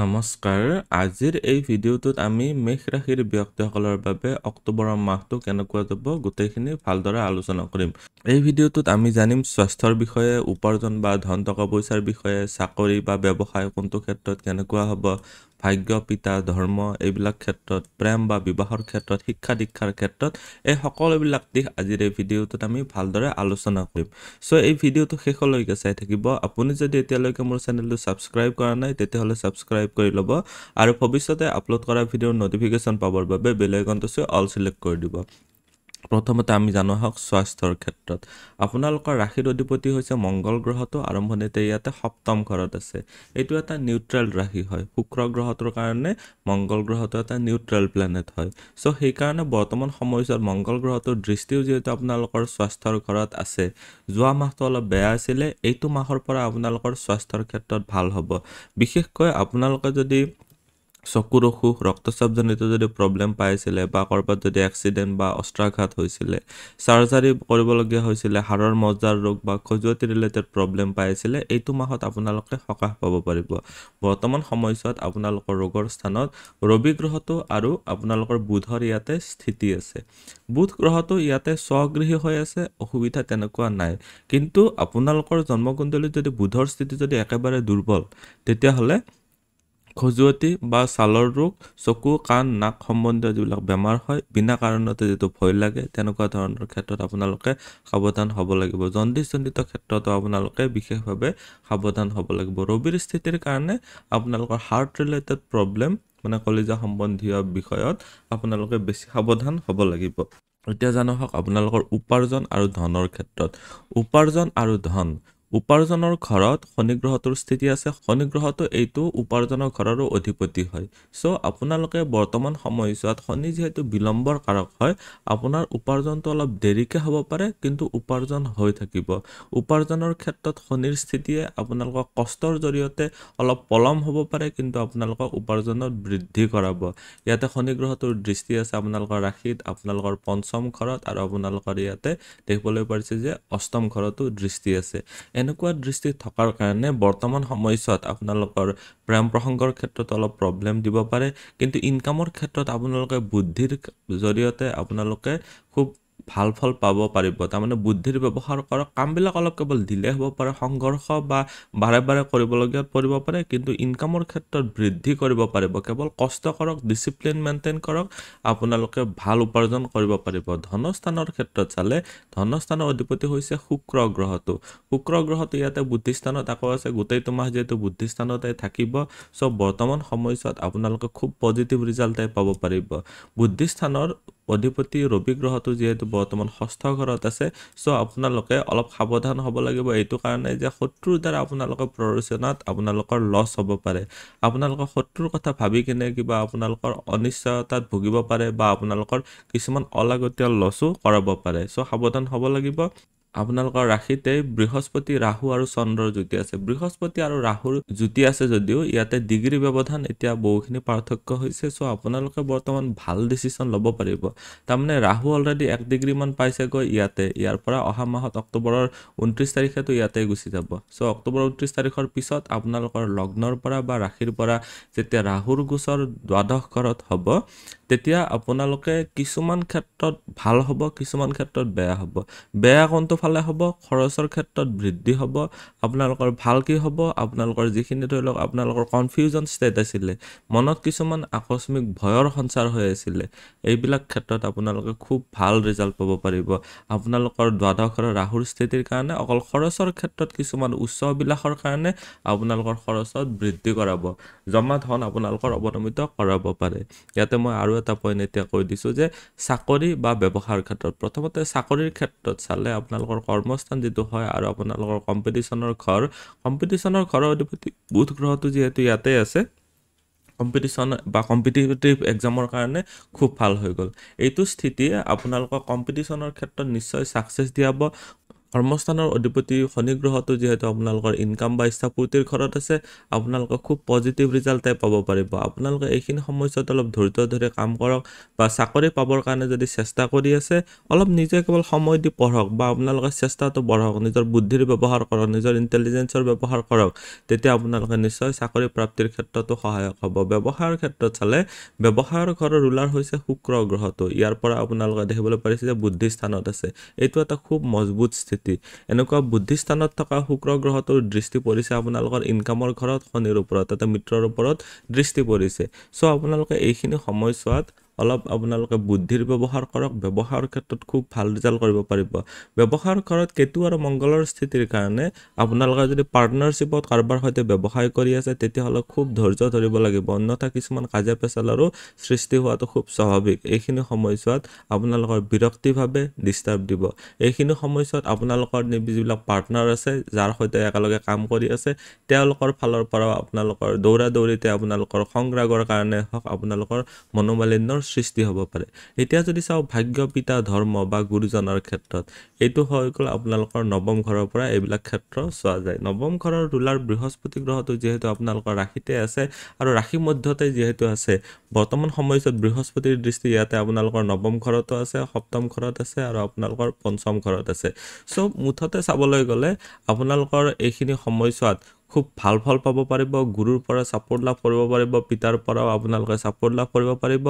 নমস্কাৰ আজিৰ এই ভিডিঅ'টোত আমি মেষ ৰাশিৰ ব্যক্তিসকলৰ বাবে অক্টোবৰৰ মাহটো কেনেকুৱা যাব গোটেইখিনি ভালদৰে আলোচনা কৰিম এই ভিডিঅ'টোত আমি জানিম স্বাস্থ্যৰ বিষয়ে উপাৰ্জন বা ধন টকা পইচাৰ বিষয়ে চাকৰি বা ব্যৱসায় কোনটো ক্ষেত্ৰত কেনেকুৱা হ'ব ভাগ্য পিতা ধৰ্ম এইবিলাক ক্ষেত্ৰত প্ৰেম বা বিবাহৰ ক্ষেত্ৰত শিক্ষা দীক্ষাৰ ক্ষেত্ৰত এই সকলোবিলাক দিশ আজিৰ এই ভিডিঅ'টোত আমি ভালদৰে আলোচনা কৰিম চ' এই ভিডিঅ'টো শেষলৈকে চাই থাকিব আপুনি যদি এতিয়ালৈকে মোৰ চেনেলটো ছাবস্ক্ৰাইব কৰা নাই তেতিয়াহ'লে ছাবস্ক্ৰাইব কৰি ল'ব আৰু ভৱিষ্যতে আপলোড কৰা ভিডিঅ'ৰ নটিফিকেশ্যন পাবৰ বাবে বেলেগ অন্তচুৱে অল চিলেক্ট কৰি দিব প্ৰথমতে আমি জানো আহক স্বাস্থ্যৰ ক্ষেত্ৰত আপোনালোকৰ ৰাশিৰ অধিপতি হৈছে মংগল গ্ৰহটো আৰম্ভণিতে ইয়াতে সপ্তম ঘৰত আছে এইটো এটা নিউট্ৰেল ৰাশি হয় শুক্ৰ গ্ৰহটোৰ কাৰণে মংগল গ্ৰহটো এটা নিউট্ৰেল প্লেনেট হয় চ' সেইকাৰণে বৰ্তমান সময়ছোৱাত মংগল গ্ৰহটোৰ দৃষ্টিও যিহেতু আপোনালোকৰ স্বাস্থ্যৰ ঘৰত আছে যোৱা মাহটো অলপ বেয়া আছিলে এইটো মাহৰ পৰা আপোনালোকৰ স্বাস্থ্যৰ ক্ষেত্ৰত ভাল হ'ব বিশেষকৈ আপোনালোকে যদি চকুৰ অসুখ ৰক্তচাপজনিত যদি প্ৰব্লেম পাইছিলে বা ক'ৰবাত যদি এক্সিডেণ্ট বা অস্ত্ৰাঘাত হৈছিলে চাৰ্জাৰী কৰিবলগীয়া হৈছিলে হাড়ৰ মজাৰ ৰোগ বা খজুৱতি ৰিলেটেড প্ৰব্লেম পাইছিলে এইটো মাহত আপোনালোকে সকাহ পাব পাৰিব বৰ্তমান সময়ছোৱাত আপোনালোকৰ ৰোগৰ স্থানত ৰবি গ্ৰহটো আৰু আপোনালোকৰ বুধৰ ইয়াতে স্থিতি আছে বুধ গ্ৰহটো ইয়াতে স্বগৃহী হৈ আছে অসুবিধা তেনেকুৱা নাই কিন্তু আপোনালোকৰ জন্মকুণ্ডলীত যদি বুধৰ স্থিতি যদি একেবাৰে দুৰ্বল তেতিয়াহ'লে খজুৱতি বা ছালৰ ৰোগ চকু কাণ নাক সম্বন্ধীয় যিবিলাক বেমাৰ হয় বিনা কাৰণতে যিটো ভয় লাগে তেনেকুৱা ধৰণৰ ক্ষেত্ৰত আপোনালোকে সাৱধান হ'ব লাগিব জণ্ডিচণ্ডিত ক্ষেত্ৰতো আপোনালোকে বিশেষভাৱে সাৱধান হ'ব লাগিব ৰবিৰ স্থিতিৰ কাৰণে আপোনালোকৰ হাৰ্ট ৰিলেটেড প্ৰব্লেম মানে কলিজা সম্বন্ধীয় বিষয়ত আপোনালোকে বেছি সাৱধান হ'ব লাগিব এতিয়া জানো হওক আপোনালোকৰ উপাৰ্জন আৰু ধনৰ ক্ষেত্ৰত উপাৰ্জন আৰু ধন উপাৰ্জনৰ ঘৰত শনিগ্ৰহটোৰ স্থিতি আছে শনিগ্ৰহটো এইটো উপাৰ্জনৰ ঘৰৰো অধিপতি হয় চ' আপোনালোকে বৰ্তমান সময়ছোৱাত শনি যিহেতু বিলম্বৰ কাৰক হয় আপোনাৰ উপাৰ্জনটো অলপ দেৰিকৈ হ'ব পাৰে কিন্তু উপাৰ্জন হৈ থাকিব উপাৰ্জনৰ ক্ষেত্ৰত শনিৰ স্থিতিয়ে আপোনালোকক কষ্টৰ জৰিয়তে অলপ পলম হ'ব পাৰে কিন্তু আপোনালোকক উপাৰ্জনত বৃদ্ধি কৰাব ইয়াতে শনিগ্ৰহটোৰ দৃষ্টি আছে আপোনালোকৰ ৰাশিত আপোনালোকৰ পঞ্চম ঘৰত আৰু আপোনালোকৰ ইয়াতে দেখিবলৈ পাৰিছে যে অষ্টম ঘৰতো দৃষ্টি আছে এনেকুৱা দৃষ্টি থকাৰ কাৰণে বৰ্তমান সময়ছোৱাত আপোনালোকৰ প্ৰেম প্ৰসংগৰ ক্ষেত্ৰত অলপ প্ৰব্লেম দিব পাৰে কিন্তু ইনকামৰ ক্ষেত্ৰত আপোনালোকে বুদ্ধিৰ জৰিয়তে আপোনালোকে খুব ভাল ফল পাব পাৰিব তাৰমানে বুদ্ধিৰ ব্যৱহাৰ কৰক কামবিলাক অলপ কেৱল দিলে হ'ব পাৰে সংঘৰ্ষ বা বাৰে বাৰে কৰিবলগীয়া পৰিব পাৰে কিন্তু ইনকামৰ ক্ষেত্ৰত বৃদ্ধি কৰিব পাৰিব কেৱল কষ্ট কৰক ডিচিপ্লিন মেইনটেইন কৰক আপোনালোকে ভাল উপাৰ্জন কৰিব পাৰিব ধনস্থানৰ ক্ষেত্ৰত চালে ধনস্থানৰ অধিপতি হৈছে শুক্ৰ গ্ৰহটো শুক্ৰ গ্ৰহটো ইয়াতে বুদ্ধিস্থানত আকৌ আছে গোটেই তোমাহ যিহেতু বুদ্ধিস্থানতে থাকিব চ' বৰ্তমান সময়ছোৱাত আপোনালোকে খুব পজিটিভ ৰিজাল্টে পাব পাৰিব বুদ্ধিস্থানৰ অধিপতি ৰবি গ্ৰহটো যিহেতু বৰ্তমান ষষ্ঠ ঘৰত আছে চ' আপোনালোকে অলপ সাৱধান হ'ব লাগিব এইটো কাৰণে যে শত্ৰুৰ দ্বাৰা আপোনালোকৰ প্ৰৰোচনাত আপোনালোকৰ লছ হ'ব পাৰে আপোনালোকৰ শত্ৰুৰ কথা ভাবি কিনে কিবা আপোনালোকৰ অনিশ্চয়তাত ভুগিব পাৰে বা আপোনালোকৰ কিছুমান অলাগতীয়াল লছো কৰাব পাৰে চ' সাৱধান হ'ব লাগিব আপোনালোকৰ ৰাশিতে বৃহস্পতি ৰাহু আৰু চন্দ্ৰৰ যুটি আছে বৃহস্পতি আৰু ৰাহুৰ যুটি আছে যদিও ইয়াতে ডিগ্ৰী ব্যৱধান এতিয়া বহুখিনি পাৰ্থক্য হৈছে চ' আপোনালোকে বৰ্তমান ভাল ডিচিশ্যন ল'ব পাৰিব তাৰমানে ৰাহু অলৰেডি এক ডিগ্ৰীমান পাইছেগৈ ইয়াতে ইয়াৰ পৰা অহা মাহত অক্টোবৰৰ ঊনত্ৰিছ তাৰিখেতো ইয়াতে গুচি যাব চ' অক্টোবৰ ঊনত্ৰিছ তাৰিখৰ পিছত আপোনালোকৰ লগ্নৰ পৰা বা ৰাশিৰ পৰা যেতিয়া ৰাহুৰ গোচৰ দ্বাদশ ঘৰত হ'ব তেতিয়া আপোনালোকে কিছুমান ক্ষেত্ৰত ভাল হ'ব কিছুমান ক্ষেত্ৰত বেয়া হ'ব বেয়া কোনটো ফালে হ'ব খৰচৰ ক্ষেত্ৰত বৃদ্ধি হ'ব আপোনালোকৰ ভাল কি হ'ব আপোনালোকৰ যিখিনি ধৰি লওক আপোনালোকৰ কনফিউজন ষ্টেট আছিলে মনত কিছুমান আকস্মিক ভয়ৰ সঞ্চাৰ হৈ আছিলে এইবিলাক ক্ষেত্ৰত আপোনালোকে খুব ভাল ৰিজাল্ট পাব পাৰিব আপোনালোকৰ দ্বাদশৰ ৰাহুৰ স্থিতিৰ কাৰণে অকল খৰচৰ ক্ষেত্ৰত কিছুমান উচ্চ অবিলাসৰ কাৰণে আপোনালোকৰ খৰচত বৃদ্ধি কৰাব জমা ধন আপোনালোকৰ অৱনমিত কৰাব পাৰে ইয়াতে মই আৰু এটা পইণ্ট এতিয়া কৈ দিছোঁ যে চাকৰি বা ব্যৱসায়ৰ ক্ষেত্ৰত প্ৰথমতে চাকৰিৰ ক্ষেত্ৰত চালে আপোনালোকৰ কৰ্মস্থান যিটো হয় আৰু আপোনালোকৰ কম্পিটিশ্যনৰ ঘৰ কম্পিটিশ্যনৰ ঘৰৰ অধিপতি বুধ গ্ৰহটো যিহেতু ইয়াতে আছে কম্পিটিশ্যন বা কম্পিটিভ এক্সামৰ কাৰণে খুব ভাল হৈ গ'ল এইটো স্থিতিয়ে আপোনালোকক কম্পিটিশ্যনৰ ক্ষেত্ৰত নিশ্চয় ছাকচেছ দিয়াব কৰ্মস্থানৰ অধিপতি শনি গ্ৰহটো যিহেতু আপোনালোকৰ ইনকাম বা স্থাপতিৰ ঘৰত আছে আপোনালোকে খুব পজিটিভ ৰিজাল্টে পাব পাৰিব আপোনালোকে এইখিনি সমস্যাত অলপ ধৈৰ্য ধৰি কাম কৰক বা চাকৰি পাবৰ কাৰণে যদি চেষ্টা কৰি আছে অলপ নিজে কেৱল সময় দি পঢ়ক বা আপোনালোকে চেষ্টাটো বঢ়াওক নিজৰ বুদ্ধিৰ ব্যৱহাৰ কৰক নিজৰ ইণ্টেলিজেঞ্চৰ ব্যৱহাৰ কৰক তেতিয়া আপোনালোকে নিশ্চয় চাকৰি প্ৰাপ্তিৰ ক্ষেত্ৰতো সহায়ক হ'ব ব্যৱসায়ৰ ক্ষেত্ৰত চালে ব্যৱসায়ৰ ঘৰৰ ৰুলাৰ হৈছে শুক্ৰ গ্ৰহটো ইয়াৰ পৰা আপোনালোকে দেখিবলৈ পাৰিছে যে বুদ্ধি স্থানত আছে এইটো এটা খুব মজবুত স্থিতি স্থিতি এনেকুৱা বুদ্ধি স্থানত থকা শুক্ৰ গ্ৰহটোৰ দৃষ্টি পৰিছে আপোনালোকৰ ইনকামৰ ঘৰত শনিৰ ওপৰত তাতে মিত্ৰৰ ওপৰত দৃষ্টি পৰিছে চ' আপোনালোকে এইখিনি সময়ছোৱাত অলপ আপোনালোকে বুদ্ধিৰ ব্যৱহাৰ কৰক ব্যৱসায়ৰ ক্ষেত্ৰত খুব ভাল ৰিজাল্ট কৰিব পাৰিব ব্যৱসায়ৰ ঘৰত কেতু আৰু মংগলৰ স্থিতিৰ কাৰণে আপোনালোকে যদি পাৰ্টনাৰশ্বিপত কাৰোবাৰ সৈতে ব্যৱসায় কৰি আছে তেতিয়াহ'লে খুব ধৈৰ্য ধৰিব লাগিব অন্যথা কিছুমান কাজিয়া পেচালৰো সৃষ্টি হোৱাটো খুব স্বাভাৱিক এইখিনি সময়ছোৱাত আপোনালোকৰ বিৰক্তিভাৱে ডিষ্টাৰ্ব দিব এইখিনি সময়ছোৱাত আপোনালোকৰ যিবিলাক পাৰ্টনাৰ আছে যাৰ সৈতে একেলগে কাম কৰি আছে তেওঁলোকৰ ফালৰ পৰাও আপোনালোকৰ দৌৰা দৌৰিতে আপোনালোকৰ সংগ্ৰাগৰ কাৰণে হওক আপোনালোকৰ মনোমালিন্যৰ বাধাৰ সৃষ্টি হ'ব পাৰে এতিয়া যদি চাওঁ ভাগ্য পিতা ধৰ্ম বা গুৰুজনাৰ ক্ষেত্ৰত এইটো হৈ গ'ল আপোনালোকৰ নৱম ঘৰৰ পৰা এইবিলাক ক্ষেত্ৰ চোৱা যায় নৱম ঘৰৰ ৰুলাৰ বৃহস্পতি গ্ৰহটো যিহেতু আপোনালোকৰ ৰাশিতে আছে আৰু ৰাশি মধ্যতে যিহেতু আছে বৰ্তমান সময়ছোৱাত বৃহস্পতিৰ দৃষ্টি ইয়াতে আপোনালোকৰ নৱম ঘৰতো আছে সপ্তম ঘৰত আছে আৰু আপোনালোকৰ পঞ্চম ঘৰত আছে চ' মুঠতে চাবলৈ গ'লে আপোনালোকৰ এইখিনি সময়ছোৱাত খুব ভাল ফল পাব পাৰিব গুৰুৰ পৰা ছাপোৰ্ট লাভ কৰিব পাৰিব পিতাৰ পৰাও আপোনালোকে ছাপোৰ্ট লাভ কৰিব পাৰিব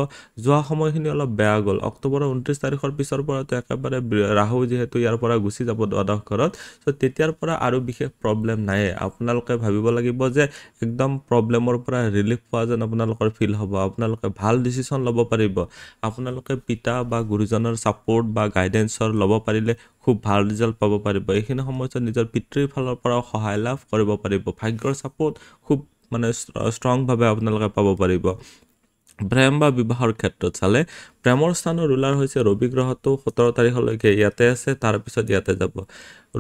যোৱা সময়খিনি অলপ বেয়া গ'ল অক্টোবৰৰ ঊনত্ৰিছ তাৰিখৰ পিছৰ পৰাতো একেবাৰে ৰাহু যিহেতু ইয়াৰ পৰা গুচি যাব দ্বাদশ ঘৰত চ' তেতিয়াৰ পৰা আৰু বিশেষ প্ৰব্লেম নাই আপোনালোকে ভাবিব লাগিব যে একদম প্ৰব্লেমৰ পৰা ৰিলিফ পোৱা যেন আপোনালোকৰ ফিল হ'ব আপোনালোকে ভাল ডিচিশ্যন ল'ব পাৰিব আপোনালোকে পিতা বা গুৰুজনৰ ছাপৰ্ট বা গাইডেঞ্চৰ ল'ব পাৰিলে খুব ভাল ৰিজাল্ট পাব পাৰিব এইখিনি সময়ছোৱাত নিজৰ পিতৃৰ ফালৰ পৰাও সহায় লাভ কৰিব পাৰিব ভাগ্যৰ ছাপৰ্ট খুব মানে ষ্ট্ৰংভাৱে আপোনালোকে পাব পাৰিব প্ৰেম বা বিবাহৰ ক্ষেত্ৰত চালে প্ৰেমৰ স্থানৰ ৰুলাৰ হৈছে ৰবি গ্ৰহটো সোতৰ তাৰিখলৈকে ইয়াতে আছে তাৰপিছত ইয়াতে যাব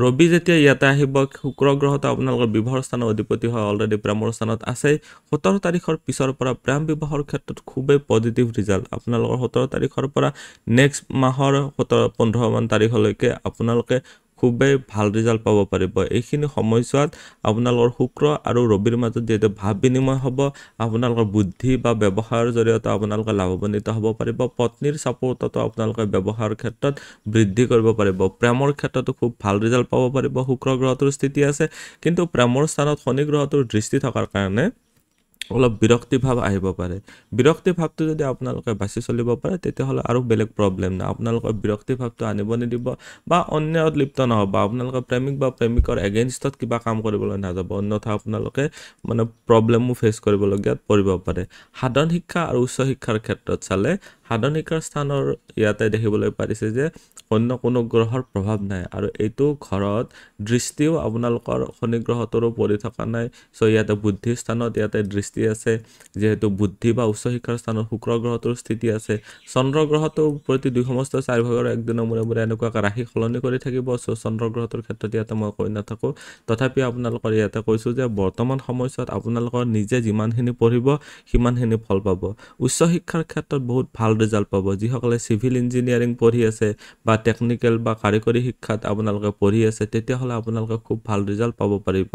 ৰবি যেতিয়া ইয়াতে আহিব শুক্ৰ গ্ৰহটো আপোনালোকৰ বিবাহৰ স্থানৰ অধিপতি হয় অলৰেডি প্ৰেমৰ স্থানত আছেই সোতৰ তাৰিখৰ পিছৰ পৰা প্ৰেম বিবাহৰ ক্ষেত্ৰত খুবেই পজিটিভ ৰিজাল্ট আপোনালোকৰ সোতৰ তাৰিখৰ পৰা নেক্সট মাহৰ সোতৰ পোন্ধৰমান তাৰিখলৈকে আপোনালোকে খুবেই ভাল ৰিজাল্ট পাব পাৰিব এইখিনি সময়ছোৱাত আপোনালোকৰ শুক্ৰ আৰু ৰবিৰ মাজত যিহেতু ভাৱ বিনিময় হ'ব আপোনালোকৰ বুদ্ধি বা ব্যৱসায়ৰ জৰিয়তে আপোনালোকে লাভৱান্বিত হ'ব পাৰিব পত্নীৰ ছাপৰ্টতো আপোনালোকে ব্যৱসায়ৰ ক্ষেত্ৰত বৃদ্ধি কৰিব পাৰিব প্ৰেমৰ ক্ষেত্ৰতো খুব ভাল ৰিজাল্ট পাব পাৰিব শুক্ৰ গ্ৰহটোৰ স্থিতি আছে কিন্তু প্ৰেমৰ স্থানত শনি গ্ৰহটোৰ দৃষ্টি থকাৰ কাৰণে অলপ বিৰক্তি ভাৱ আহিব পাৰে বিৰক্তি ভাৱটো যদি আপোনালোকে বাছি চলিব পাৰে তেতিয়াহ'লে আৰু বেলেগ প্ৰব্লেম নাই আপোনালোকৰ বিৰক্তি ভাৱটো আনিব নিদিব বা অন্যায়ত লিপ্ত নহ'ব আপোনালোকে প্ৰেমিক বা প্ৰেমিকৰ এগেইনষ্টত কিবা কাম কৰিবলৈ নাযাব অন্যথা আপোনালোকে মানে প্ৰব্লেমো ফেচ কৰিবলগীয়া পৰিব পাৰে সাধাৰণ শিক্ষা আৰু উচ্চ শিক্ষাৰ ক্ষেত্ৰত চালে সাধনিকাৰ স্থানৰ ইয়াতে দেখিবলৈ পাৰিছে যে অন্য কোনো গ্ৰহৰ প্ৰভাৱ নাই আৰু এইটো ঘৰত দৃষ্টিও আপোনালোকৰ শনি গ্ৰহটোৰো পৰি থকা নাই চ' ইয়াতে বুদ্ধিৰ স্থানত ইয়াতে দৃষ্টি আছে যিহেতু বুদ্ধি বা উচ্চ শিক্ষাৰ স্থানত শুক্ৰ গ্ৰহটোৰ স্থিতি আছে চন্দ্ৰ গ্ৰহটো প্ৰতি দুই সমস্ত চাৰিভাগৰ একদিনৰ মূৰে মূৰে এনেকুৱাকৈ ৰাশি সলনি কৰি থাকিব চ' চন্দ্ৰ গ্ৰহটোৰ ক্ষেত্ৰত ইয়াতে মই কৈ নাথাকোঁ তথাপিও আপোনালোকৰ ইয়াতে কৈছোঁ যে বৰ্তমান সময়ছোৱাত আপোনালোকৰ নিজে যিমানখিনি পঢ়িব সিমানখিনি ফল পাব উচ্চ শিক্ষাৰ ক্ষেত্ৰত বহুত ভাল ৰিজাল্ট পাব যিসকলে চিভিল ইঞ্জিনিয়াৰিং পঢ়ি আছে বা টেকনিকেল বা কাৰিকৰী শিক্ষাত আপোনালোকে পঢ়ি আছে তেতিয়াহ'লে আপোনালোকে খুব ভাল ৰিজাল্ট পাব পাৰিব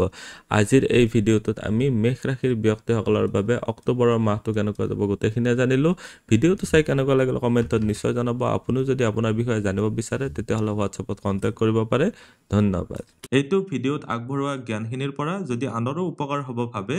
আজিৰ এই ভিডিঅ'টোত আমি মেঘ ৰাশিৰ ব্যক্তিসকলৰ বাবে অক্টোবৰৰ মাহটো কেনেকুৱা যাব গোটেইখিনিয়ে জানিলোঁ ভিডিঅ'টো চাই কেনেকুৱা লাগিল কমেণ্টত নিশ্চয় জনাব আপুনিও যদি আপোনাৰ বিষয়ে জানিব বিচাৰে তেতিয়াহ'লে হোৱাটছএপত কণ্টেক্ট কৰিব পাৰে ধন্যবাদ এইটো ভিডিঅ'ত আগবঢ়োৱা জ্ঞানখিনিৰ পৰা যদি আনৰো উপকাৰ হ'ব ভাবে